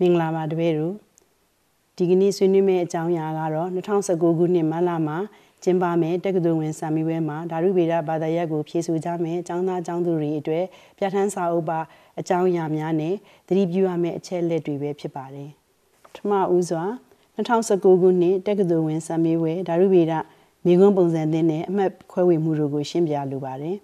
မင်္ဂလာပါတပည့်တို့ဒီကနေ့ဆွေးနွေးမယ့်အကြောင်းအရာကတော့2019ခုနှစ်မတ်လမှာကျင်းပမယ့်တက္ကသိုလ်ဝင်စာမေးပွဲမှာဓာတုဗေဒဘာသာရပ်ကိုဖြည့်ဆို့ကြမယ်အကြောင်းသားအကြောင်းသူတွေအတွက်ပြဋ္ဌာန်းစာအုပ်ပါအကြောင်းအရာများနဲ့သတိပြုရမယ့်အချက်လက်တွေပဲဖြစ်ပါတယ်ပထမဦးစွာ2019ခုနှစ်တက္ကသိုလ်ဝင်စာမေးပွဲဓာတုဗေဒမေကွန်းပုံစံသင်းနဲ့အမှတ်ခွဲဝေမှုတို့ကိုရှင်းပြလိုပါတယ်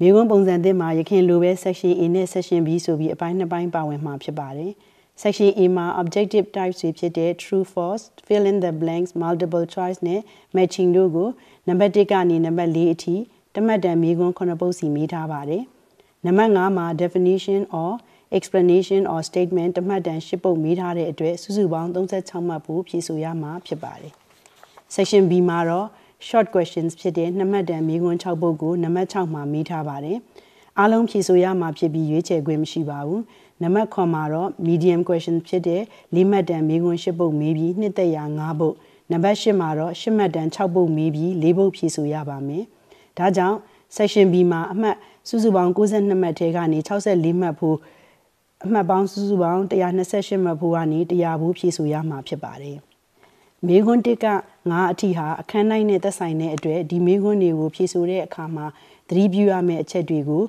မေကွန်းပုံစံသင်းမှာရခင်လိုပဲ section A နဲ့ section B ဆိုပြီးအပိုင်းနှစ်ပိုင်းပါဝင်မှာဖြစ်ပါတယ်။ section A မှာ objective types တွေဖြစ်တဲ့ true false fill in the blanks multiple choice နဲ့ matching တို့ကိုနံပါတ်1ကနေနံပါတ်4အထိတမတ်တန်မေးခွန်း9ပုဒ်စီမေးထားပါတယ်။နံပါတ်5မှာ definition or explanation or statement တမတ်တန်10ပုဒ်မေးထားတဲ့အတွက်စုစုပေါင်း36မှတ်ဖို့ဖြည့်ဆိုရမှာဖြစ်ပါတယ်။ section B မှာတော့ short questions ဖြစ်တဲ့နံပါတ်တန်မေးခွန်း6ပုဒ်ကိုနံပါတ်6မှာမေးထားပါတယ်။အားလုံးဖြည့်ဆိုရမှာဖြစ်ပြီးရွေးချယ်ခွင့်မရှိပါဘူး။နံပါတ်9မှာတော့ medium question ဖြစ်တဲ့၄မှတ်တန်မေးခွန်း၈ပုတ်မေးပြီးနှစ်သက်ရာ9ပုတ်နံပါတ်10မှာတော့10မှတ်တန်6ပုတ်မေးပြီး4ပုတ်ဖြည့်ဆိုရပါမယ်။ဒါကြောင့် section B မှာအမှတ်စုစုပေါင်း62မှတ်ထဲကနေ64မှတ်ဖို့အမှတ်ပေါင်းစုစုပေါင်း128မှတ်ဖို့ကနေ100ဘူးဖြည့်ဆိုရမှာဖြစ်ပါတယ်။မေခွန်းတစ်က9အထိဟာအခန်းတိုင်းနဲ့သက်ဆိုင်တဲ့အတွက်ဒီမေခွန်းတွေကိုဖြည့်ဆိုတဲ့အခါမှာသတိပြုရမယ့်အချက်တွေကို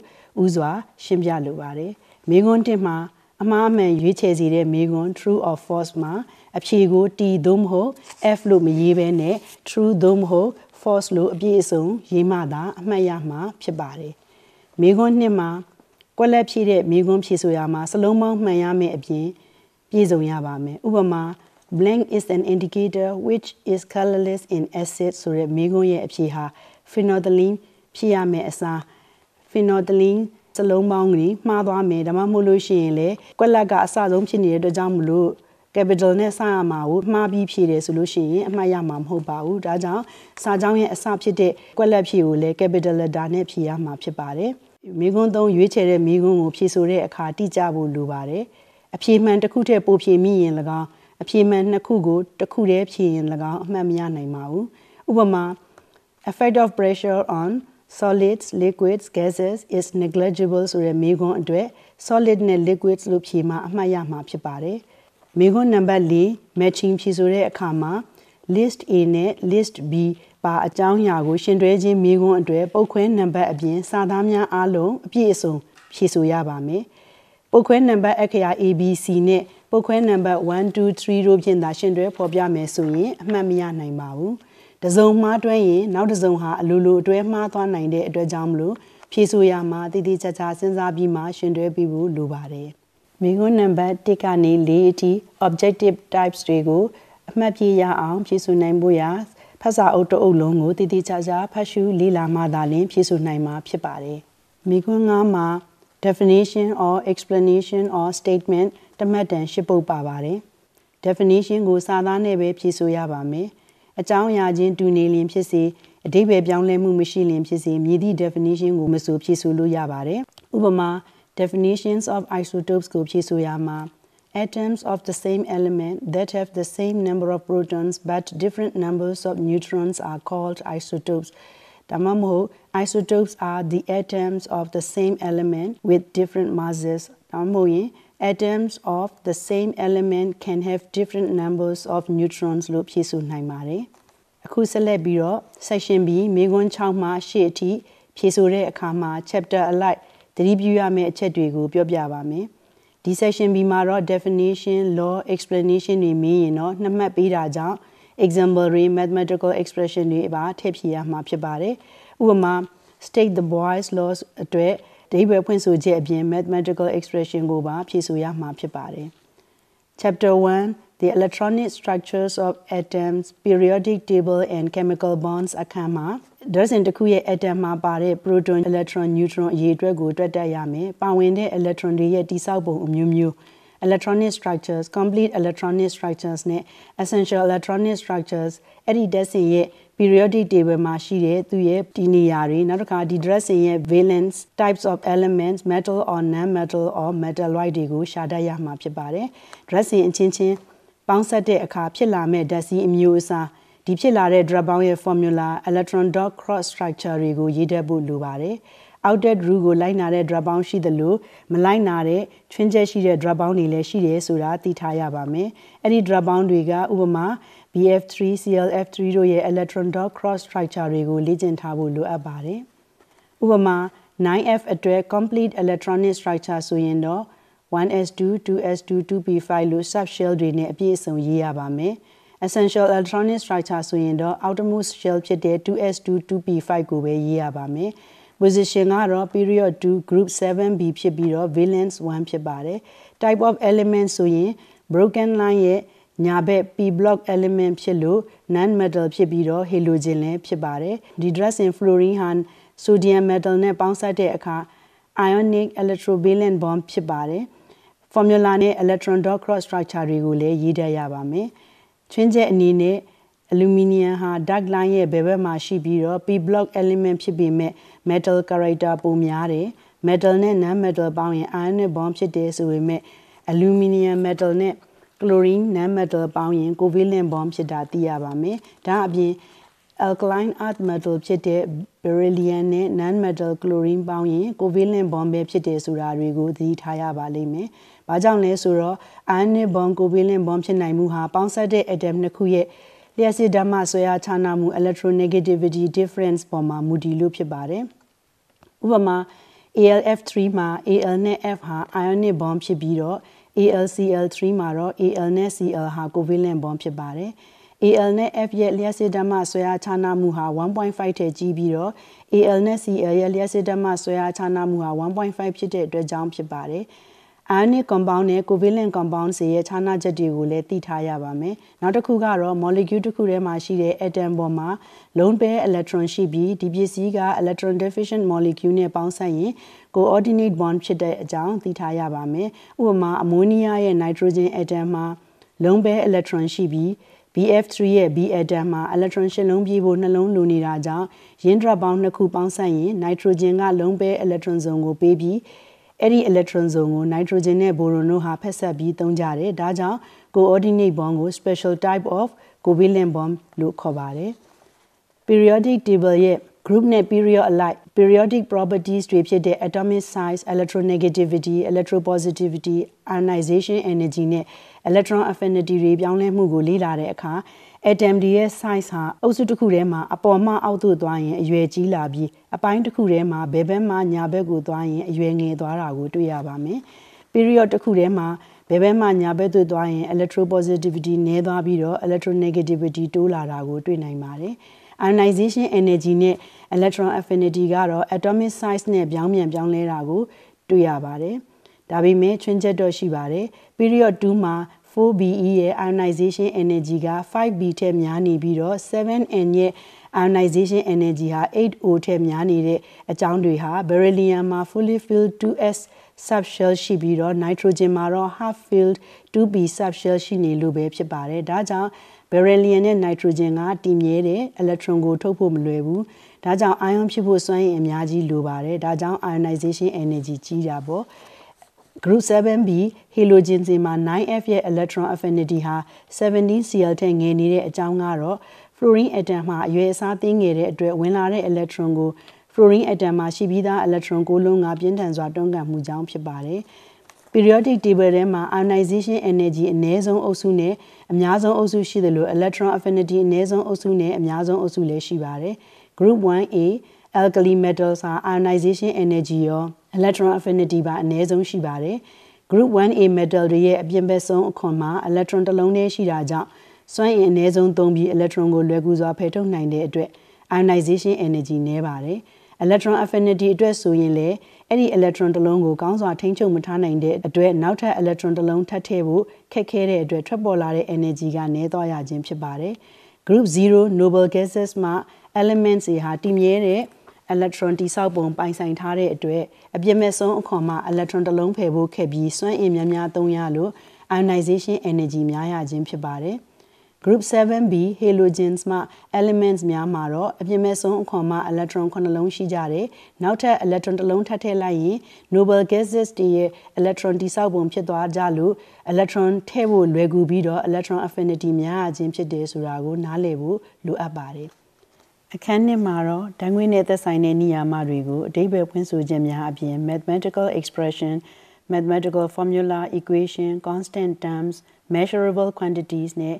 ဥစွာရှင်းပြလိုပါတယ်။မိကွန်းတစ်မှာအမှားအမှန်ရွေးချယ်စေတဲ့မိကွန်း true or false မှာ အဖြေကို t သို့မဟုတ် f လို့မရေးဘဲနဲ့ true သို့မဟုတ် false လို့အပြည့်အစုံ ရေးမှသာအမှတ်ရမှာဖြစ်ပါတယ်မိကွန်းနှစ်မှာကွက်လက်ဖြည့်တဲ့မိကွန်းဖြည့်ဆိုရမှာစလုံးပေါင်းမှန်ရမယ့်အပြင်ပြည့်စုံရပါမယ်ဥပမာ blank is an indicator which is colorless in acid ဆိုတဲ့မိကွန်းရဲ့အဖြေဟာ phenolphthalein ဖြည့်ရမယ့်အစား phenolphthalein စလုံးပေါင်းကြီးမှားသွားမယ်ဒါမှမဟုတ်လို့ရှိရင်လေကွက်လက်ကအစဆုံးဖြစ်နေတဲ့အတွက်ကြောင့်မလို့ capital နဲ့စရမှာကိုမှားပြီးဖြည့်တယ်ဆိုလို့ရှိရင်အမှားရမှာမဟုတ်ပါဘူးဒါကြောင့်စာကြောင်းရဲ့အစဖြစ်တဲ့ကွက်လက်ဖြည့်ကိုလည်း capital letter နဲ့ဖြည့်ရမှာဖြစ်ပါတယ်မိကွန်းသုံးရွေးချယ်တဲ့မိကွန်းကိုဖြည့်ဆိုတဲ့အခါတိကျဖို့လိုပါတယ်အဖြေမှန်တစ်ခုထည့်ပို့ဖြည့်မိရင်၎င်းအဖြေမှန်နှစ်ခုကိုတစ်ခုတည်းဖြည့်ရင်၎င်းအမှန်မရနိုင်ပါဘူးဥပမာ effect of pressure on solids liquids gases is negligible ဆိုတဲ့မေးခွန်းအတွက် solid နဲ့ liquids လို့ဖြေမှာအမှတ်ရမှာဖြစ်ပါတယ်မေးခွန်းနံပါတ်4 matching ဖြေဆိုတဲ့အခါမှာ list A နဲ့ list B ပါအကြောင်းအရာကိုရှင်တွဲခြင်းမေးခွန်းအတွက်ပုတ်ခွဲနံပါတ်အပြင်စာသားများအလုံးအပြည့်အစုံဖြေဆိုရပါမယ်ပုတ်ခွဲနံပါတ်အခရာ ABC နဲ့ပုတ်ခွဲနံပါတ်1 2 3တို့ဖြင့်သာရှင်တွဲဖော်ပြမယ်ဆိုရင်အမှတ်မရနိုင်ပါဘူး။တစုံမှားတွဲရင်နောက်တစုံဟာအလိုလိုအတွဲမှားသွားနိုင်တဲ့အတွက်ကြောင့်မလို့ဖြည့်ဆို့ရမှာတည်တည်ချာချာစဉ်းစားပြီးမှရှင်တွဲပြီးဖို့လိုပါတယ်။မိခွန်းနံပါတ်1ကနေ4အထိ objective types တွေကို အမှတ်ပြရအောင် ဖြည့်ဆို့နိုင်ဖို့ရဖတ်စာအုပ်တအုပ်လုံးကိုတည်တည်ချာချာဖတ်ရှုလေ့လာမှသာလျှင်ဖြည့်ဆို့နိုင်မှာဖြစ်ပါတယ်။မိခွန်း9မှာ definition or explanation or statement တမတ်တန်ရှစ်ပုဒ်ပါပါတယ်။ definition ကို စာသားနဲ့ပဲဖြည့်ဆို့ရပါမယ်။အကြောင်းအရာချင်းတူနေလင်ဖြစ်စေအဓိပ္ပာယ်ပြောင်းလဲမှုမရှိလင်ဖြစ်စေမြည်သည့် definition ကိုမဆိုဖြည့်ဆိုလို့ရပါတယ်ဥပမာ definitions of isotopes ကိုဖြည့်ဆိုရမှာ atoms of the same element that have the same number of protons but different numbers of neutrons are called isotopes ဒါမှမဟုတ် isotopes are the atoms of the same element with different masses ဒါမှမဟုတ်ရင် atoms of the same element can have different numbers of neutrons လို့ဖြည့်ဆိုနိုင်ပါတယ်အခုဆက်လက်ပြီးတော့ section B မိကွန်း6မှ8အထိဖြည့်ဆိုတဲ့အခါမှာ chapter alike သတိပြုရမယ့်အချက်တွေကိုပြောပြပါမယ်။ဒီ section B မှာတော့ definition, law, explanation တွေမင်းရင်တော့နှစ်မှတ်ပေးတာကြောင့် example တွေ mathematical expression တွေပါထည့်ဖြည့်ရမှာဖြစ်ပါတယ်။ဥပမာ state the boys laws အတွက်ဒိဗယ်ဖွင့်ဆိုချက်အပြင် mathematical expression ကိုပါဖြည့်ဆိုရမှာဖြစ်ပါတယ်။ chapter 1 the electronic structures of atoms periodic table and chemical bonds အခန်းမှာ dozen တစ်ခုရဲ့ atom မှာပါတဲ့ proton electron neutron အရေအတွက်ကိုတွက်တက်ရမယ်ပါဝင်တဲ့ electron တွေရဲ့တိဆောက်ပုံအမျိုးမျိုး electronic structures complete electronic structures နဲ့ essential electronic structures အဲ့ဒီ dozen ရဲ့ periodic table မှာရှိတဲ့သူရဲ့ဒီနေရာတွေနောက်တစ်ခါဒီ dozen ရဲ့ valence types of elements metal or non metal or metalloid တွေကိုရှာတတ်ရမှာဖြစ်ပါတယ် dozen အချင်းချင်းပေါင်းဆက်တဲ့အခါဖြစ်လာမဲ့ဓာတ်ဆီးအမျိုးအစားဒီဖြစ်လာတဲ့ drug bound ရဲ့ formula electron dot cross structure တွေကိုရေးတတ်ဖို့လိုပါတယ်။ outer rule ကိုလိုက်နာတဲ့ drug bound ရှိသလိုမလိုက်နာတဲ့ချွင်းချက်ရှိတဲ့ drug bound တွေလည်းရှိတယ်ဆိုတာသိထားရပါမယ်။အဲ့ဒီ drug bound တွေကဥပမာ BF3 CLF3 တို့ရဲ့ electron dot cross structure တွေကို လေ့ကျင့်ထားဖို့လိုအပ်ပါတယ်။ဥပမာ 9F အတွက် complete electronic structure ဆိုရင်တော့ 1S2 2S2 2B5 လို့ subshell တွေနဲ့အပြည့်အစုံရေးရပါမယ်။ essential electronic structure ဆိုရင်တော့ outermost shell ဖြစ်တဲ့ 2S2 2B5 ကိုပဲရေးရပါမယ်။ position ကတော့ period 2 group 7B ဖြစ်ပြီးတော့ valence 1ဖြစ်ပါတယ်။ type of element ဆိုရင် broken line ရဲ့ညာဘက် p block element ဖြစ်လို့ non metal ဖြစ်ပြီးတော့ halogen လည်းဖြစ်ပါတယ်။ the dressing fluorine ဟာ sodium metal နဲ့ပေါင်းစပ်တဲ့အခါ ionic electrovalent bond ဖြစ်ပါတယ်။ formula နဲ့ electron dot cross structure တွေကိုလည်းရေးတတ်ရပါမယ်။ချွင်းချက်အနေနဲ့ aluminum ဟာ dark line ရဲ့ဘယ်ဘက်မှာရှိပြီးတော့ p block element ဖြစ်ပေမဲ့ metal character ပုံများတယ်။ metal နဲ့ non metal ပေါင်းရင် ionic bond ဖြစ်တယ်ဆိုပေမဲ့ aluminum metal နဲ့ chlorine non metal ပေါင်းရင် covalent bond ဖြစ်တာသိရပါမယ်။ဒါအပြင် alkaline earth metal ဖြစ်တဲ့ beryllium နဲ့ non metal chlorine ပေါင်းရင် covalent bond ပဲဖြစ်တယ်ဆိုတာတွေကိုသတိထားရပါလိမ့်မယ်။ဘာကြောင့်လဲဆိုတော့အိုင်နစ်ဘွန်ကိုဗီလင့်ဘွန်ဖြစ်နိုင်မှုဟာပေါင်းစပ်တဲ့အက်ဒမ်နှစ်ခုရဲ့လျှက်စစ်ဓာတ်မဆွဲအားခြားနာမှု electronegativity difference ပေါ်မှာမူတည်လို့ဖြစ်ပါတယ်ဥပမာ ALF3 မှာ AL နဲ့ F ဟာ ionic bond ဖြစ်ပြီးတော့ ALCl3 မှာတော့ AL နဲ့ Cl ဟာ covalent bond ဖြစ်ပါတယ်။ AL နဲ့ F ရဲ့လျှက်စစ်ဓာတ်မှဆွဲအားခြားနားမှုဟာ1.5ထက်ကြီးပြီးတော့ AL နဲ့ Cl ရဲ့လျှက်စစ်ဓာတ်မှဆွဲအားခြားနားမှုဟာ1.5ဖြစ်တဲ့အတွက်ကြောင့်ဖြစ်ပါတယ်။ ionic compound နဲ့ covalent compound တွေရဲ့ခြားနားချက်တွေကိုလည်းသိထားရပါမယ်။နောက်တစ်ခုကတော့ molecule တစ်ခုထဲမှာရှိတဲ့ atom ပေါ်မှာ lone pair electron ရှိပြီးဒီပစ္စည်းက electron deficient molecule နဲ့ပေါင်းစပ်ရင် coordinate bond ဖြစ်တဲ့အကြောင်းသိထားရပါမယ်။ဥပမာ ammonia ရဲ့ nitrogen atom မှာ lone pair electron ရှိပြီး BF3 ရဲ့ B atom မှာ electron ရှစ်လုံးပြည့်ဖို့နှလုံးလိုနေတာကြောင့်ရင်းဒရပေါင်းနှစ်ခုပေါင်းစပ်ရင် nitrogen ကလုံးပဲ electron စုံကိုပေးပြီးအဲ့ဒီ electron zone ကို nitrogen နဲ့ boron တို့ဟာဖက်ဆက်ပြီးသုံးကြတယ်ဒါကြောင့် coordinate bond ကို special type of covalent bond လို့ခေါ်ပါတယ် periodic table ရဲ့ group နဲ့ period alike periodic properties တွေဖြစ်တဲ့ atomic size electronegativity electropositivity ionization energy နဲ့ electron affinity တွေပြောင်းလဲမှုကိုလေ့လာတဲ့အခါ ATMD ရဲ့ size ဟာအုပ်စုတစ်ခုထဲမှာအပေါ်မှအောက်သို့သွားရင်အရွယ်ကြီးလာပြီးအပိုင်းတစ်ခုထဲမှာဘယ်ဘက်မှညာဘက်ကိုသွားရင်အရွယ်ငယ်သွားတာကိုတွေ့ရပါမယ်။ period တစ်ခုထဲမှာဘယ်ဘက်မှညာဘက်သို့သွားရင် electropositivity နည်းသွားပြီးတော့ electronegativity တိုးလာတာကိုတွေ့နိုင်ပါတယ်။ ionization energy နဲ့ electron affinity ကတော့ atomic size နဲ့ပြောင်းပြန်ပြောင်းလဲတာကိုတွေ့ရပါတယ်။ဒါပေမဲ့ချွင်းချက်တော့ရှိပါတယ်။ period 2မှာ 4BE ရဲ့ ionization energy က 5B ထက်များနေပြီးတော့ 7N ရဲ့ ionization energy ဟာ 8O ထက်များနေတဲ့အကြောင်းတွေဟာ beryllium မှာ fully filled 2S subshell ရှိပြီးတော့ nitrogen မှာတော့ half filled 2B subshell ရှိနေလို့ပဲဖြစ်ပါတယ်။ဒါကြောင့် beryllium နဲ့ nitrogen ကတည်မြဲတဲ့ electron ကို ထုတ်ဖို့မလွယ်ဘူး။ဒါကြောင့် ion ဖြစ်ဖို့စွမ်းရည်အများကြီးလိုပါတယ်။ဒါကြောင့် ionization energy ကြီးတာပေါ့။ Group 7B halogen စီမှာ 9F ရဲ့ electron affinity ဟာ 17Cl ထက်ငယ်နေတဲ့အကြောင်းကတော့ fluorine atom မှာအရွယ်အစားသေးငယ်တဲ့အတွက်ဝင်လာတဲ့ electron ကို fluorine atom မှာရှိပြီးသား electron ကိုလုံးကပြင်းထန်စွာတွန်းကန်မှုကြောင့်ဖြစ်ပါတယ်။ periodic table ထဲမှာ ionization energy အနည်းဆုံးအုပ်စုနဲ့အများဆုံးအုပ်စုရှိသလို electron affinity အနည်းဆုံးအုပ်စုနဲ့အများဆုံးအုပ်စုလည်းရှိပါတယ်။ Group 1A alkali metals ဟာ ionization energy ရော electron affinity ပါအနည်းဆုံးရှိပါတယ် group 1a metal တွေရဲ့အပြင်ဘက်ဆုံးအခွန်မှာ electron တစ်လုံးတည်းရှိတာကြောင့်စွမ်းအင်အနည်းဆုံးသုံးပြီး electron ကိုလွယ်ကူစွာဖယ်ထုတ်နိုင်တဲ့အတွက် ionization energy နည်းပါတယ် electron affinity အတွက်ဆိုရင်လည်းအဲ့ဒီ electron တစ်လုံးကိုကောင်းစွာထိန်းချုပ်မထားနိုင်တဲ့အတွက်နောက်ထပ် electron တစ်လုံးထပ်ထည့်ဖို့ခက်ခဲတဲ့အတွက်ထွက်ပေါ်လာတဲ့ energy ကနည်းသွားရခြင်းဖြစ်ပါတယ် group 0 noble gases မှာ elements တွေဟာတည်မြဲတဲ့ electron တိဆောက်ပုံပိုင်ဆိုင်ထားတဲ့အတွက်အပြစ်မဲ့ဆုံးအခွန်မှာ electron တစ်လုံးဖယ်ဖို့ခက်ပြီးစွမ်းအင်များများသုံးရလို့ ionization energy များရခြင်းဖြစ်ပါတယ်။ group 7b halogens မှာ elements များမှာတော့အပြင်းမဲ့ဆုံးအခွန်မှာ electron 9လုံးရှိကြတယ်။နောက်ထပ် electron တစ်လုံးထပ်ထည့်လိုက်ရင် noble gases တွေရဲ့ electron တိဆောက်ပုံဖြစ်သွားကြလို့ electron ထည့်ဖို့လွယ်ကူပြီးတော့ electron affinity များခြင်းဖြစ်တယ်ဆိုတာကိုနားလည်ဖို့လိုအပ်ပါတယ်။အခန်းနှစ်မှာတော့ဓာတ်ငွေ့နဲ့သက်ဆိုင်တဲ့နေရာမတွေကိုအတိတ်ပဲဖွင့်ဆိုခြင်းများအပြင် mathematical expression mathematical formula equation constant terms measurable quantities နဲ့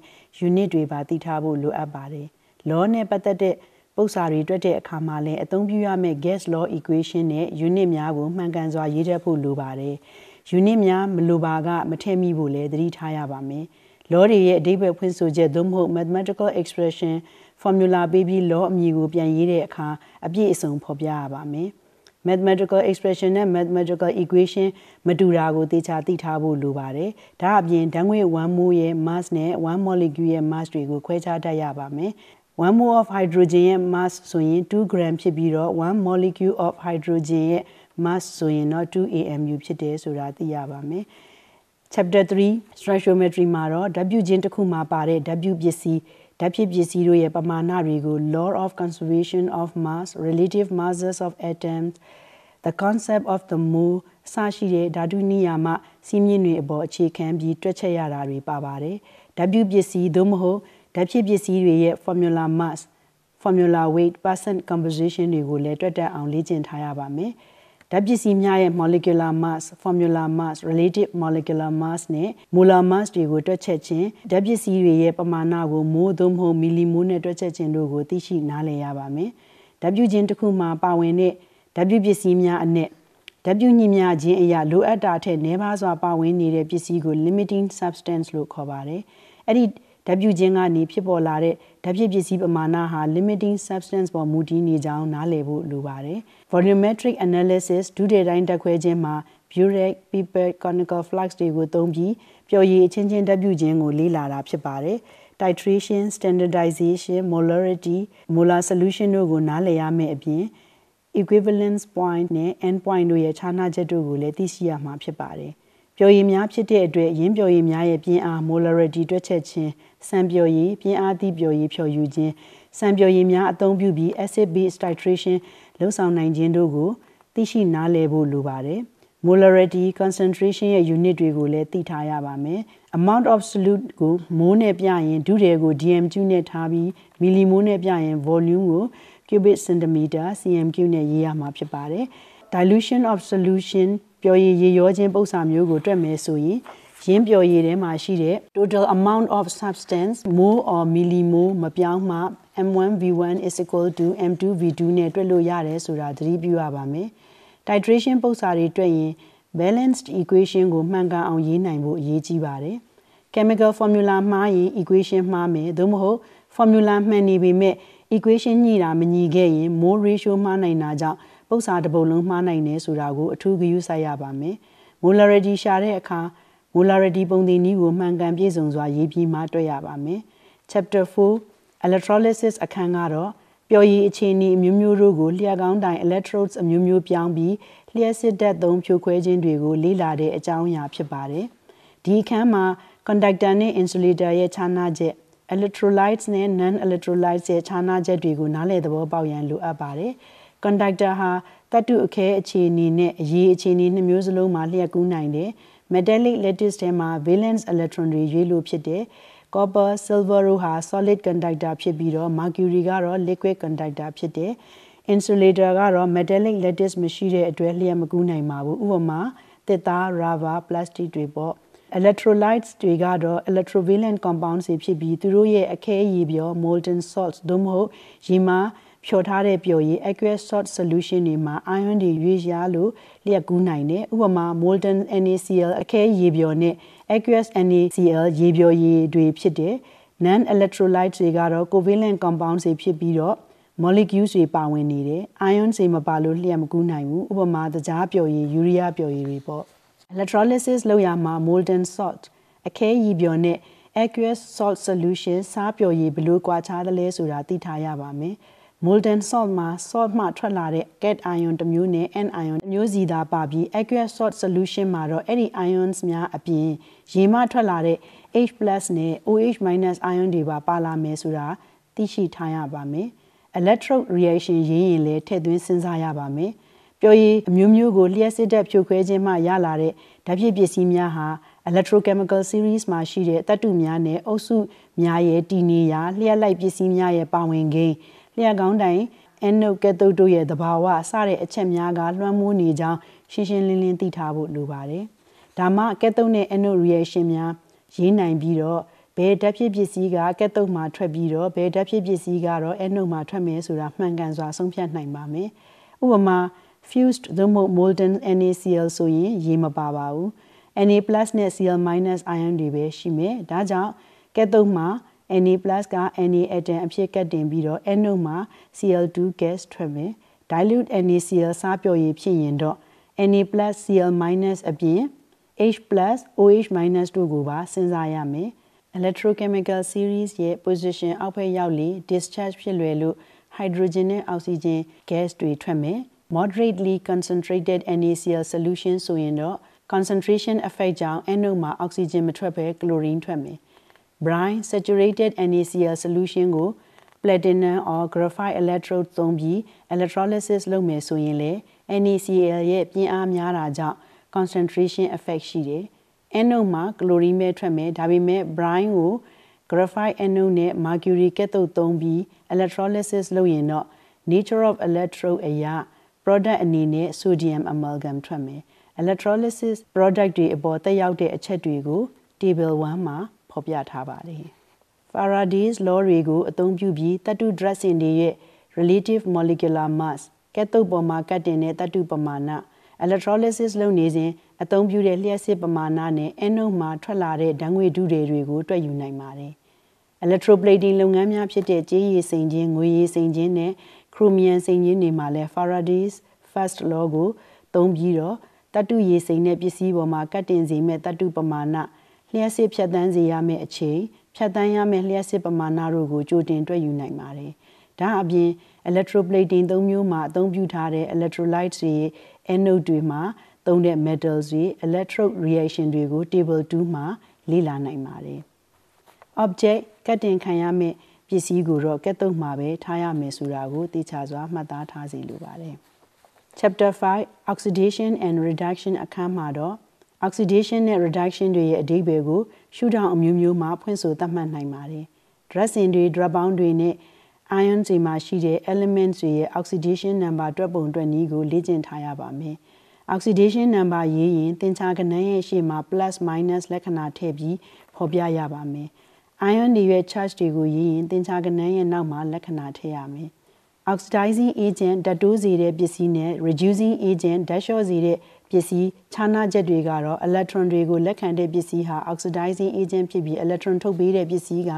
unit တွေပါသိထားဖို့လိုအပ်ပါတယ်။ law နဲ့ပတ်သက်တဲ့ပု္ပ္ပစာတွေတွက်တဲ့အခါမှာလည်းအသုံးပြုရမယ့် gas law equation နဲ့ unit များကိုမှန်ကန်စွာရေးတတ်ဖို့လိုပါတယ်။ unit များမလိုပါက မထည့်မိဖို့လည်းသတိထားရပါမယ်။ law တွေရဲ့အဓိပ္ပာယ်ဖွင့်ဆိုချက်သို့မဟုတ် mathematical expression formula baby law အမည်ကိုပြန်ရေးတဲ့အခါအပြည့်အစုံဖော်ပြရပါမယ်။ mathematical expression နဲ့ mathematical equation မတူတာကိုသေချာသိထားဖို့လိုပါတယ်။ဒါအပြင်ဓာတ်ငွေ့1 mole ရဲ့ mass နဲ့1 molecule ရဲ့ mass တွေကိုခွဲခြားတတ်ရပါမယ်။1 mole of hydrogen ရဲ့ mass ဆိုရင်2 gram ဖြစ်ပြီးတော့1 molecule of hydrogen ရဲ့ mass ဆိုရင်တော့2 amu ဖြစ်တယ်ဆိုတာသိရပါမယ်။ chapter 3 stoichiometry မှာတော့ W ချင်းတစ်ခုမှာပါတဲ့ W ပစ္စည်းဓာတ်ဖြစ်ပစ္စည်းတို့ရဲ့ပမာဏတွေကို law of conservation of mass relative masses of atoms the concept of the mole စရှိတဲ့ဓာတုနိယာမစီးမြင့်တွေအပေါ်အခြေခံပြီးတွက်ချက်ရတာတွေပါပါတယ်ဓာတ်ပြုပစ္စည်းသို့မဟုတ်ဓာတ်ဖြစ်ပစ္စည်းတွေရဲ့ formula mass formula weight percent composition တွေကိုလည်းတွက်တက်အောင်လေ့ကျင့်ထားရပါမယ်။ဓာတ်ပစ္စည်းများရဲ့ molecular mass, formula mass, relative molecular mass နဲ့ molar mass တွေကိုတွက်ချက်ခြင်းဓာတ်ပစ္စည်းတွေရဲ့ပမာဏကိုမိုးသို့မဟုတ်မီလီမိုးနဲ့တွက်ချက်ခြင်းတို့ကိုသိရှိနားလည်ရပါမယ်။ဓာတ်ပြုခြင်းတစ်ခုမှာပါဝင်တဲ့ဓာတ်ပြုပစ္စည်းများအနက်ဓာတ်ပြုညှိများခြင်းအရာလိုအပ်တာထက်နည်းပါးစွာပါဝင်နေတဲ့ပစ္စည်းကို limiting substance လို့ခေါ်ပါတယ်။အဲ့ဒီဓာတ်ပြုခြင်းကနေဖြစ်ပေါ်လာတဲ့ဓာတ်ပြည့်ပစ္စည်းပမာဏဟာ limiting substance ပေါ်မူတည်နေကြောင်းနားလည်ဖို့လိုပါတယ်။ volumetric analysis ဒုတိယတိုင်းတက်ခွဲခြင်းမှာ burette pipette conical flux တွေကိုသုံးပြီးပျော်ရည်အချင်းချင်းတက်ပြုခြင်းကိုလေ့လာတာဖြစ်ပါတယ်။ titration standardization molarity molar solution တို့ကိုနားလည်ရမယ့်အပြင် equivalence point နဲ့ end point တို့ရဲ့ခြားနားချက်တို့ကိုလည်းသိရှိရမှာ ဖြစ်ပါတယ်။ပျော်ရည်များဖြစ်တဲ့အတွက်ရင်းပျော်ရည်များရဲ့ပြင်းအား molarity တွက်ချက်ခြင်းစံပျော်ရည်ပြင်းအားသည့်ပျော်ရည်ဖြော်ယူခြင်းစံပျော်ရည်များအသုံးပြုပြီး acid base titration လှုပ်ဆောင်နိုင်ခြင်းတို့ကို သိရှိနားလည်ဖို့လိုပါတယ်။ molarity concentration ရဲ့ unit တွေကိုလည်းသိထားရပါမယ်။ amount absolute ကို mole နဲ့ပြရင်ဒုတယ်ကို dm cube နဲ့ထားပြီး millimole နဲ့ပြရင် volume ကို cubic centimeter cm cube နဲ့ရေးရမှာဖြစ်ပါတယ်။ dilution of solution ပျော်ရည်ရေရောခြင်းပုံစံမျိုးကိုတွက်မယ်ဆိုရင်ရင်းပျော်ရည်ထဲမှာရှိတဲ့ total amount of substance mole or millimole မပြောင်းမှ m1v1 is equal to m2v2 နဲ့တွက်လို့ရတယ်ဆိုတာသတိပြုရပါမယ်။ titration ပုံစံတွေတွက်ရင် balanced equation ကိုမှန်ကန်အောင်ရေးနိုင်ဖို့အရေးကြီးပါတယ်။ chemical formula မှားရင် equation မှားမယ်သို့မဟုတ် formula မှန်နေပေမဲ့ equation ညှိတာမညီခဲ့ရင် mole ratio မှားနိုင်တာကြောင့်ပုံစံတစ်ပုဒ်လုံးမှားနိုင်တယ်ဆိုတာကိုအထူးဂရုစိုက်ရပါမယ်။ molarity ရှာတဲ့အခါ molarity ပုံသဏ္ဍာန်ဤကိုမှန်ကန်ပြည့်စုံစွာရေးပြီးမှတွေ့ရပါမယ်။ Chapter 4 Electrolysis အခန်းကတော့ပျော်ရည်အခြေအနေအမျိုးမျိုးတို့ကိုလျှက်ကောင်းတိုင် electrodes အမျိုးမျိုးပြောင်းပြီးလျှက်စစ်ဓာတ်သုံးဖြိုခွဲခြင်းတွေကိုလေ့လာတဲ့အကြောင်းအရာဖြစ်ပါတယ်။ဒီအခန်းမှာ conductor နဲ့ insulator ရဲ့ခြားနားချက် electrolytes နဲ့ non electrolytes ရဲ့ခြားနားချက်တွေကိုနားလည်သဘောပေါက်ရန်လိုအပ်ပါတယ်။ conductor ဟာတတ္တုအခဲအခြေအနေနဲ့အရည်အခြေအနေနှမျိုးစလုံးမှာလျှက်ကူးနိုင်တယ်။ metallic lattice ထဲမှာ valence electron တွေရွေးလို့ဖြစ်တဲ့ copper silver တို့ဟာ solid conductor ဖြစ်ပြီးတော့ mercury ကတော့ liquid conductor ဖြစ်တယ် insulator ကတော့ metallic lattice မရှိတဲ့အတွက်လျှက်မကူးနိုင်ပါဘူးဥပမာသစ်သား rubber plastic တွေပေါ့ electrolytes တွေကတော့ electrovalent compounds တွေဖြစ်ပြီးသူတို့ရဲ့အခဲရည်ပြော molten salts သို့မဟုတ်ရေမှာဖြော်ထားတဲ့ပျော်ရည် aqueous salt solution တွေမှာ ion တွေရွေးရလို့လျက်ကူးနိုင်တယ်ဥပမာ molten NaCl အခဲရေပျော်နဲ့ aqueous NaCl ရေပျော်ရည်တွေဖြစ်တယ် non electrolyte တွေကတော့ covalent compounds တွေဖြစ်ပြီးတော့ molecules တွေပါဝင်နေတယ် ions တွေမပါလို့လျက်မကူးနိုင်ဘူးဥပမာသကြားပျော်ရည် urea ပျော်ရည်တွေပေါ့ electrolysis လုပ်ရမှာ molten salt အခဲရေပျော်နဲ့ aqueous salt solution စားပျော်ရည်ဘယ်လိုကွာခြားသလဲဆိုတာသိထားရပါမယ်။ molten salt မှာ salt မှထွက်လာတဲ့ cat ion တစ်မျိုးနဲ့ n ion တစ်မျိုးစီသာပါပြီး aqueous salt solution မှာတော့အဲ့ဒီ ions များအပြင်ရေမှထွက်လာတဲ့ H+ နဲ့ OH- ion တွေပါပါလာမယ်ဆိုတာသိရှိထားရပါမယ်။ electrode reaction ရင်းရင်လည်းထည့်သွင်းစဉ်းစားရပါမယ်။ပျော်ရည်အမျိုးမျိုးကိုလျှက်စစ်ဓာတ်ဖြိုခွဲခြင်းမှရလာတဲ့ဓာတ်ပြည့်ပစ္စည်းများဟာ electrochemical series မှာရှိတဲ့သတ္တုများနဲ့အုပ်စုများရဲ့တည်နေရာလျှက်လိုက်ပစ္စည်းများရဲ့ပါဝင်ခြင်းလျှက်ကောင်းတိုင်အန်နုတ်ကဲ့သို့တို့ရဲ့သဘာဝအစတဲ့အချက်များကလွှမ်းမိုးနေကြောင်းရှင်းရှင်းလင်းလင်းသိထားဖို့လိုပါတယ်။ဒါမှကဲ့သို့နဲ့အန်နုတ်ရီယေရှင်များရေးနိုင်ပြီးတော့ဘယ်ဓာတ်ဖြစ်ပစ္စည်းကကဲ့သို့မှထွက်ပြီးတော့ဘယ်ဓာတ်ဖြစ်ပစ္စည်းကတော့အန်နုတ်မှထွက်မယ်ဆိုတာမှန်ကန်စွာဆုံးဖြတ်နိုင်ပါမယ်။ဥပမာ fused သို့မဟုတ် molten NaCl ဆိုရင်ရေမပါပါဘူး။ Na+ နဲ့ Cl- ion တွေပဲရှိမယ်။ဒါကြောင့်ကဲ့သို့မှ Na+ က Na atom အဖြစ်ကတ်တင်ပြီးတော့ N နှုတ်မှာ Cl2 gas ထွက်မယ် dilute NaCl စားပျော်ရည်ဖြစ်ရင်တော့ Na+ Cl- အပြင် H+ OH- တို့ကိုပါစဉ်းစားရမယ် electrochemical series ရဲ့ position အောက်ဘက်ရောက်လေ discharge ဖြစ်လွယ်လို့ hydrogen နဲ့ oxygen gas တွေထွက်မယ် moderately concentrated NaCl solution ဆိုရင်တော့ concentration effect ကြောင့် anode မှာ oxygen မထွက်ဘဲ chlorine ထွက်မယ် brine saturated NaCl solution ကို platinum or graphite electrode သုံးပြီး electrolysis လုပ်မယ်ဆိုရင်လည်း NaCl ရဲ့ပြင်းအားများတာကြောင့် concentration effect ရှိတယ်။အနုံမှာကလိုရီမဲထွက်မယ်ဒါပေမဲ့ brine ကို graphite အနုံနဲ့ mercury ကဲ့သို့သုံးပြီး electrolysis လုပ်ရင်တော့ nature of electrode အရာ product အနေနဲ့ sodium amalgam ထွက်မယ်။ electrolysis product တွေအပေါ်သက်ရောက်တဲ့အချက်တွေကို table 1မှာဖော်ပြထားပါတယ်။ Faraday's law တွေကို အသုံးပြုပြီးတတ္တု drug စင်တွေရဲ့ relative molecular mass ကဲ့သို့ပေါ်မှာကပ်တင်တဲ့တတ္တုပမာဏ electrolysis လုပ်နေစဉ်အသုံးပြုတဲ့လျှပ်စစ်ပမာဏနဲ့အနုတ်မှာထွက်လာတဲ့ဓာတ်ငွေ့ထုထည်တွေကိုတွက်ယူနိုင်ပါတယ်။ electroplating လုပ်ငန်းများဖြစ်တဲ့ကြေးရည်စိမ်ခြင်း၊ငွေရည်စိမ်ခြင်းနဲ့ခရိုမီယမ်စိမ်ခြင်းတွေမှာလည်း Faraday's first law ကိုသုံးပြီးတော့သတ္တုရည်စိမ်တဲ့ပစ္စည်းပေါ်မှာကပ်တင်စေမယ့်သတ္တုပမာဏလျှက်စစ်ဖြတ်တန်းစေရမယ့်အချိန်ဖြတ်တန်းရမယ့်လျှက်စစ်ပမာဏတို့ကိုကြိုတင်တွက်ယူနိုင်ပါတယ်။ဒါအပြင် electroplating သုံးမျိုးမှာအသုံးပြုထားတဲ့ electrolyte တွေ anode တွေမှာ သုံးတဲ့ metals တွေ electrode reaction တွေကို table 2မှာလေ့လာနိုင်ပါတယ်။ object ကတ်တင်ခံရမယ့်ပစ္စည်းကိုတော့ကတ်တုတ်မှာပဲထားရမယ်ဆိုတာကိုသိချစွာမှတ်သားထားစီလိုပါတယ်။ Chapter 5 Oxidation and Reduction အခန်းမှာတော့ oxidation နဲ့ reduction တွေရဲ့အဓိပ္ပာယ်ကိုရှုထောင့်အမျိုးမျိုးမှာဖွင့်ဆိုသတ်မှတ်နိုင်ပါတယ်။ dressing တွေ drop bound တွေနဲ့ ion တွေမှာရှိတဲ့ element တွေရဲ့ oxidation number တွက်ပုံတွက်နည်းကို လေ့ကျင့်ထားရပါမယ်။ oxidation number ရေးရင်သင်္ချာဂဏန်းရဲ့ရှေ့မှာ plus minus လက္ခဏာထည့်ပြီးဖော်ပြရပါမယ်။ ion တွေရဲ့ charge တွေကိုရေးရင်သင်္ချာဂဏန်းရဲ့နောက်မှာလက္ခဏာထည့်ရမယ်။ oxidizing agent ဓာတ်တိုးစေတဲ့ပစ္စည်းနဲ့ reducing agent ဓာတ်လျှော့စေတဲ့ပစ္စည်းခြားနားချက်တွေကတော့ electron တွေကိုလက်ခံတဲ့ပစ္စည်းဟာ oxidizing agent ဖြစ်ပြီး electron ထုတ်ပေးတဲ့ပစ္စည်းက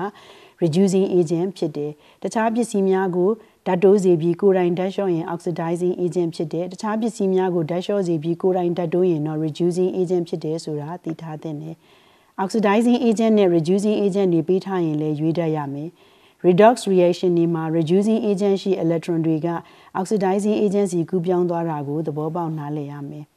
reducing agent ဖြစ်တယ်။တခြားပစ္စည်းများကိုဓာတ်တိုးစေပြီးကိုယ်တိုင်ဓာတ်လျှော့ရင် oxidizing agent ဖြစ်တယ်။တခြားပစ္စည်းများကိုဓာတ်လျှော့စေပြီးကိုယ်တိုင်ဓာတ်တိုးရင်တော့ reducing agent ဖြစ်တယ်ဆိုတာသိထားသင့်တယ်။ oxidizing agent နဲ့ reducing agent တွေပေးထားရင်လည်းရွေးတတ်ရမယ်။ redox reaction ဒီမှာ reducing agent ရှိ electron တွေက oxidizing agent စီကူးပြောင်းသွားတာကိုသဘောပေါက်နားလည်ရမယ်။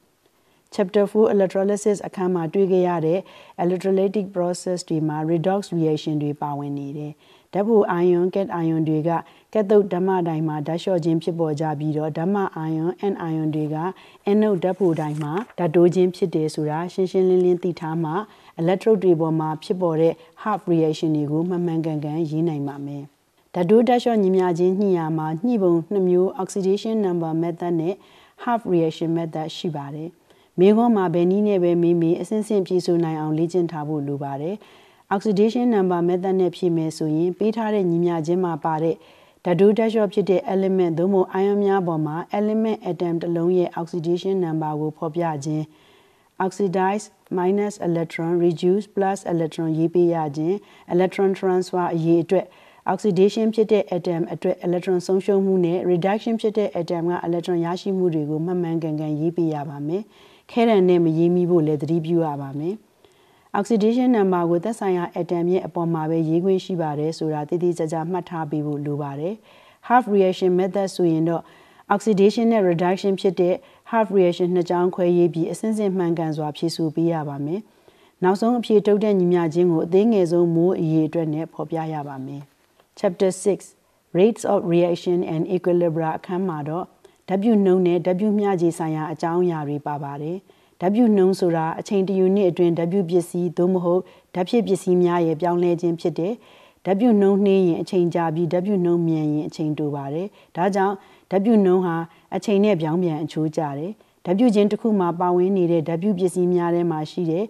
chapter 4 electrolysis အခန်းမှာတွေ့ခဲ့ရတဲ့ electrolytic process တွေမှာ redox reaction တွေပါဝင်နေတယ်။ဓာတ်ပုံအာယွန် cat အာယွန်တွေကကက်သုတ်ဓမ္မတိုင်းမှာဓာတ်လျှော့ခြင်းဖြစ်ပေါ်ကြပြီးတော့ဓမ္မအာယွန် n အာယွန်တွေက anode ဓာတ်ပုံတိုင်းမှာဓာတ်တိုးခြင်းဖြစ်တယ်ဆိုတာရှင်းရှင်းလင်းလင်းသိထားမှာ electrode တွေပေါ်မှာဖြစ်ပေါ်တဲ့ half reaction တွေကိုမှန်မှန်ကန်ကန်ရင်းနိုင်ပါမယ်။ဓာတ်တိုးတက်လျှော့ညီမျှခြင်းညှိရာမှာညှိပုံ2မျိုး oxidation number method နဲ့ half reaction method ရှိပါတယ်။မေခေါ်မှာဘယ်နည်းနဲ့ပဲမေးမေးအစဉ်စဉ်ပြည်ဆိုနိုင်အောင်လေ့ကျင့်ထားဖို့လိုပါတယ်။ oxidation number method နဲ့ဖြည့်မယ်ဆိုရင် ပေးထားတဲ့ညီမျှခြင်းမှာပါတဲ့ဓာတုဓာတ်လျှော့ဖြစ်တဲ့ element သို့မဟုတ် ion များပေါ်မှာ element atom တစ်လုံးရဲ့ oxidation number ကို ဖော်ပြခြင်း oxidize minus electron reduce plus electron ရေးပေးရခြင်း electron transfer အရေးအတွက် oxidation ဖြစ်တဲ့ atom အတွက် electron ဆုံးရှုံးမှုနဲ့ reduction ဖြစ်တဲ့ atom က electron ရရှိမှုတွေကိုမှန်မှန်ကန်ကန်ရေးပေးရပါမယ်။ခဲတံနဲ့မရင်းမိဖို့လည်းသတိပြုရပါမယ်။ oxidation number ကိုသက်ဆိုင်ရာ atom ရဲ့အပေါ်မှာပဲရေးခွင့်ရှိပါတယ်ဆိုတာတည်တည်ကြကြမှတ်ထားပေးဖို့လိုပါတယ်။ half reaction method ဆိုရင်တော့ oxidation နဲ့ reduction ဖြစ်တဲ့ half reaction နှစ်ကြောင်းခွဲရေးပြီးအဆင့်ဆင့်မှန်ကန်စွာဖြည့်ဆို့ပေးရပါမယ်။နောက်ဆုံးအဖြေထုတ်တဲ့ညီမျှခြင်းကိုအသေးငယ်ဆုံးမိုးအရေအတွက်နဲ့ဖော်ပြရပါမယ်။ Chapter 6 Rates of Reaction and Equilibria အခန်းမှာတော့ဓာတ်ပြုနှုံးနဲ့ဓာတ်ပြုမျှခြေဆိုင်ရာအကြောင်းအရာတွေပါပါတယ်။ဓာတ်ပြုနှုံးဆိုတာအချိန်တယူနှစ်အတွင်းဓာတ်ပြုပစ္စည်းသို့မဟုတ်ဓာတ်ဖြစ်ပစ္စည်းများရဲ့ပြောင်းလဲခြင်းဖြစ်တဲ့ဓာတ်ပြုနှုံးနှင်းရင်အချိန်ကြာပြီးဓာတ်ပြုနှုံးမြန်ရင်အချိန်တိုပါတယ်။ဒါကြောင့်ဓာတ်ပြုနှုံးဟာအချိန်နဲ့ပြောင်းပြန်အချိုးကျတယ်။ဓာတ်ပြုခြင်းတစ်ခုမှာပါဝင်နေတဲ့ဓာတ်ပြုပစ္စည်းများထဲမှာရှိတဲ့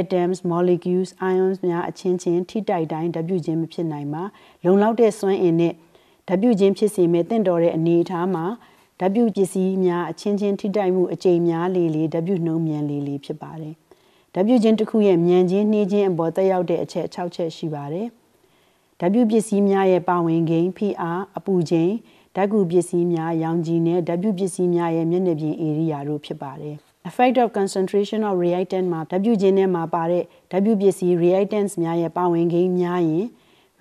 atoms molecules ions များအချင်းချင်းထိတိုက်တိုင်းဓာတ်ပြုခြင်းမဖြစ်နိုင်ပါလုံလောက်တဲ့စွမ်းအင်နဲ့ဓာတ်ပြုခြင်းဖြစ်စေမဲ့တင့်တော်တဲ့အနေအထားမှာဓာတ်ပြုပစ္စည်းများအချင်းချင်းထိတိုက်မှုအကြိမ်များလေလေဓာတ်ပြုနှုံးမြန်လေလေဖြစ်ပါတယ်။ဓာတ်ပြုခြင်းတစ်ခုရဲ့မြန်ခြင်းနှေးခြင်းအပေါ်တက်ရောက်တဲ့အချက်6ချက်ရှိပါတယ်။ဓာတ်ပြုပစ္စည်းများရဲ့ပါဝင်ခြင်းဖိအားအပူခြင်းဓာတ်ကူပစ္စည်းများရောင်ခြည်နဲ့ဓာတ်ပြုပစ္စည်းများရဲ့မျက်နှာပြင်ဧရိယာတို့ဖြစ်ပါတယ်။ effect of concentration of reactant မှာဓာတ်ပြုခြင်းထဲမှာပါတဲ့ဓာတ်ပြုပစ္စည်း reactants များရဲ့ပါဝင်ခြင်းများရင်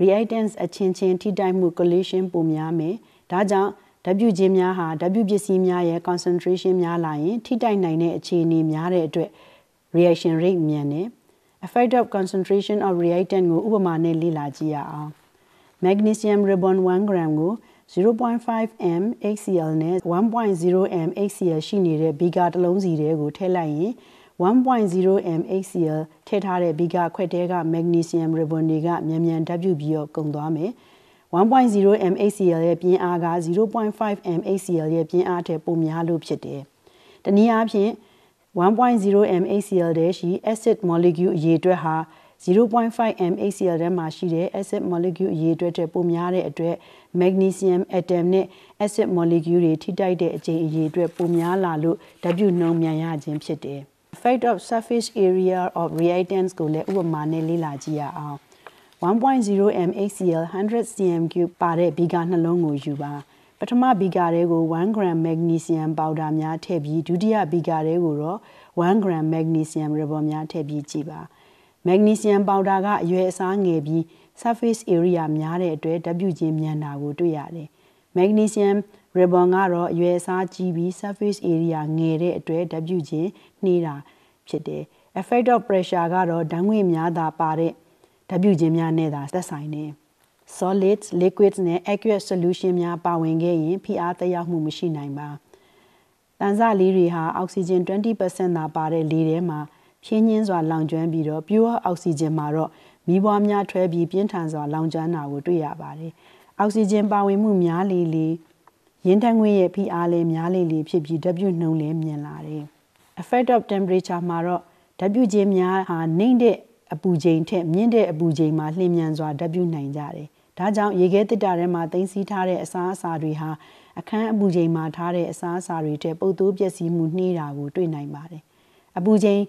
reactants အချင်းချင်းထိတိုက်မှု collision ပုံများမယ်။ဒါကြောင့်ဓာတ်ပြုခြင်းများဟာဓာတ်ပြုပစ္စည်းများရဲ့ concentration များလာရင် ထိတိုက်နိုင်တဲ့အခြေအနေများတဲ့အတွက် reaction rate မြန်တယ် effect of concentration of reactant ကိုဥပမာနဲ့လေ့လာကြည့်ရအောင် magnesium ribbon 1 gram ကို0.5 m HCl နဲ့1.0 m HCl ရှိနေတဲ့ဘီကာတစ်လုံးစီတဲကိုထည့်လိုက်ရင်1.0 m HCl ထည့်ထားတဲ့ဘီကာခွက်တဲက magnesium ribbon တွေကမြန်မြန်ဓာတ်ပြုပြီးတော့ကုန်သွားမယ်။1.0 MACL ရဲ့ပြင်းအားက0.5 MACL ရဲ့ပြင်းအားထက်ပိုများလို့ဖြစ်တယ်။တနည်းအားဖြင့်1.0 MACL တဲ့ရှိ acid molecule အရေအတွက်ဟာ0.5 MACL ထဲမှာရှိတဲ့ acid molecule အရေအတွက်ထက်ပိုများတဲ့အတွက် magnesium atom နဲ့ acid molecule တွေထိတိုက်တဲ့အချိန်အရေအတွက်ပိုများလာလို့ W နှုန်းမြန်ရခြင်းဖြစ်တယ်။ effect of surface area of reactants ကိုလည်းဥပမာနဲ့လေ့လာကြည့်ရအောင်1.0 mAcl 100 cm3 ပါတဲ့ဘီဂါနှလုံးကိုယူပါပထမဘီဂါတဲကို1 g magnesium powder များထည့်ပြီးဒုတိယဘီဂါတဲကိုတော့1 g magnesium rubber များထည့်ပြီးကြည်ပါ magnesium powder ကအရွယ်အစားငယ်ပြီး surface area များတဲ့အတွက်ဓာတ်ပြုခြင်းမြန်တာကိုတွေ့ရတယ်။ magnesium ribbon ကတော့အရွယ်အစားကြီးပြီး surface area ငယ်တဲ့အတွက်ဓာတ်ပြုခြင်းနှေးတာဖြစ်တယ်။ effect of pressure ကတော့ဓာတ်ငွေ့များတာပါတဲ့ဓာတ်ပြုခြင်းများနဲ့သာသက်ဆိုင်တယ် solids liquids နဲ့ aqueous solution များပါဝင်ခဲ့ရင်ဖိအားသက်ရောက်မှုမရှိနိုင်ပါတန်ဆာလေးတွေဟာအောက်ဆီဂျင်20%သာပါတဲ့လေထဲမှာဖြင်းညင်းစွာလောင်ကျွမ်းပြီးတော့ pure oxygen မှာတော့မီးပွားများထွဲပြီးပြင်းထန်စွာလောင်ကျွမ်းတာကိုတွေ့ရပါတယ်။အောက်ဆီဂျင်ပါဝင်မှုများလေလေရင်းတန်းငွေ့ရဲ့ဖိအားလည်းများလေလေဖြစ်ပြီးဓာတ်ပြုနှုန်းလည်းမြင်လာတယ်။ effect of temperature မှာတော့ဓာတ်ပြုခြင်းများဟာနှိမ့်တဲ့အပူချိန်ထက်မြင့်တဲ့အပူချိန်မှာလျင်မြန်စွာဓာတ်ပြုနိုင်ကြတယ်။ဒါကြောင့်ရေခဲတစ်တာထဲမှာသိမ်းဆည်းထားတဲ့အစားအစာတွေဟာအခန်းအပူချိန်မှာထားတဲ့အစားအစာတွေထက်ပုတ်သိုးပျက်စီးမှုနှေးတာကိုတွေ့နိုင်ပါတယ်။အပူချိန်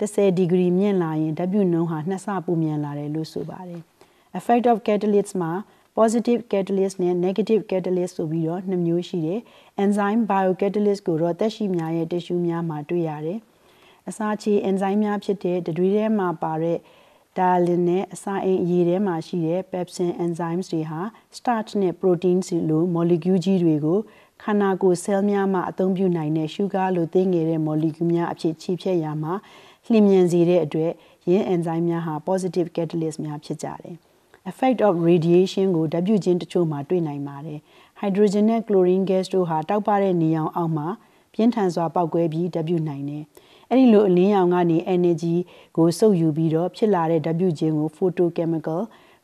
30ဒီဂရီမြင့်လာရင်ဓာတ်ပြုနှုန်းဟာနှစ်ဆပိုမြန်လာတယ်လို့ဆိုပါတယ်။ effect of catalysts မှာ positive catalyst နဲ့ negative catalyst ဆိုပြီးတော့နှစ်မျိုးရှိတယ်။ enzyme biocatalyst ကိုတော့သက်ရှိများရဲ့ tissue များမှာတွေ့ရတယ်။အစာချေအင်ဇိုင်းများဖြစ်တဲ့တတွေးထဲမှာပါတဲ့ဒါလင်နဲ့အစာအိမ်အရည်ထဲမှာရှိတဲ့ pepsin enzymes တွေဟာ starch နဲ့ protein လို molecule ကြီးတွေကိုခန္ဓာကိုယ် cell များမှာအသုံးပြုနိုင်တဲ့ sugar လိုသိငယ်တဲ့ molecule များအဖြစ်ခြိဖြက်ရာမှာလျင်မြန်စေတဲ့အတွက်ရင်း enzyme များဟာ positive catalyst များဖြစ်ကြတယ်။ effect of radiation ကိုဓာတ်ပြုခြင်းတချို့မှာတွေ့နိုင်ပါတယ်။ hydrogen နဲ့ chlorine gas တို့ဟာတောက်ပတဲ့နေရောင်အောက်မှာပြင်းထန်စွာပေါက်ကွဲပြီးဓာတ်ပြုနိုင်တယ်။အဲ့ဒီလိုအလင်းရောင်ကနေ energy ကိုစုပ်ယူပြီးတော့ဖြစ်လာတဲ့ W ချင်းကို photochemical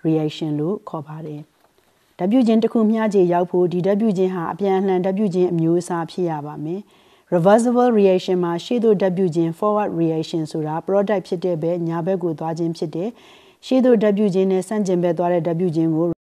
reaction လို့ခေါ်ပါတယ်။ W ချင်းတစ်ခုမျှခြေရောက်ဖို့ဒီ W ချင်းဟာအပြန်အလှန် W ချင်းအမျိုးအစားဖြစ်ရပါမယ်။ reversible reaction မှာရှေ့သို့ဓာတ်ပြုခြင်း forward reaction ဆိုတာ product ဖြစ်တဲ့ဘက်ညာဘက်ကိုသွားခြင်းဖြစ်တယ်ရှေ့သို့ဓာတ်ပြုခြင်းနဲ့ဆန့်ကျင်ဘက်သွားတဲ့ဓာတ်ပြုခြင်းကို